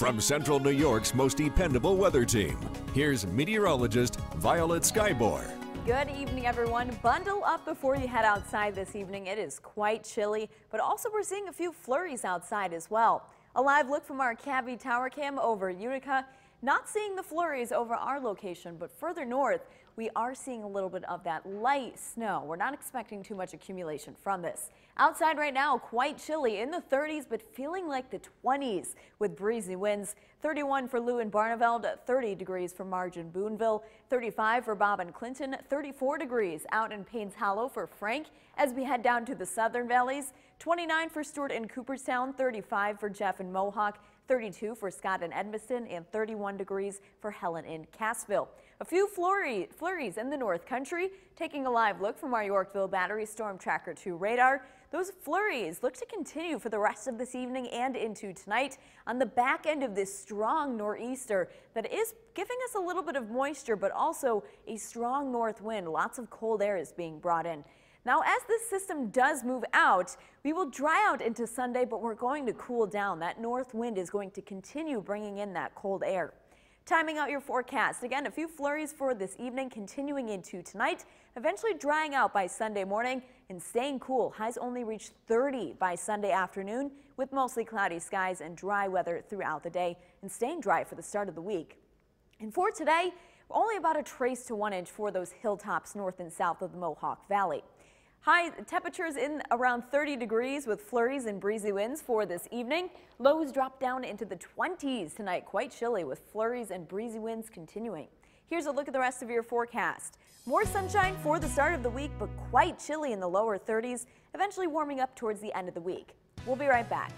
From Central New York's most dependable weather team, here's meteorologist Violet Skybor. Good evening, everyone. Bundle up before you head outside this evening. It is quite chilly, but also we're seeing a few flurries outside as well. A live look from our Cavi Tower Cam over Utica not seeing the flurries over our location, but further north, we are seeing a little bit of that light snow. We're not expecting too much accumulation from this. Outside right now, quite chilly in the 30s, but feeling like the 20s with breezy winds. 31 for Lou and Barneveld, 30 degrees for Marge and Boonville, 35 for Bob and Clinton, 34 degrees out in Paynes Hollow for Frank as we head down to the southern valleys, 29 for Stewart and Cooperstown, 35 for Jeff and Mohawk, 32 for Scott and Edmiston, and 31 degrees for Helen in Cassville. A few flurry, flurries in the North Country. Taking a live look from our Yorkville Battery Storm Tracker 2 radar, those flurries look to continue for the rest of this evening and into tonight on the back end of this strong nor'easter that is giving us a little bit of moisture, but also a strong north wind. Lots of cold air is being brought in. Now, as this system does move out, we will dry out into Sunday, but we're going to cool down. That north wind is going to continue bringing in that cold air. Timing out your forecast. Again, a few flurries for this evening continuing into tonight, eventually drying out by Sunday morning and staying cool. Highs only reach 30 by Sunday afternoon with mostly cloudy skies and dry weather throughout the day and staying dry for the start of the week. And for today, only about a trace to one inch for those hilltops north and south of the Mohawk Valley. High temperatures in around 30 degrees with flurries and breezy winds for this evening. Lows drop down into the 20s tonight, quite chilly with flurries and breezy winds continuing. Here's a look at the rest of your forecast. More sunshine for the start of the week, but quite chilly in the lower 30s, eventually warming up towards the end of the week. We'll be right back.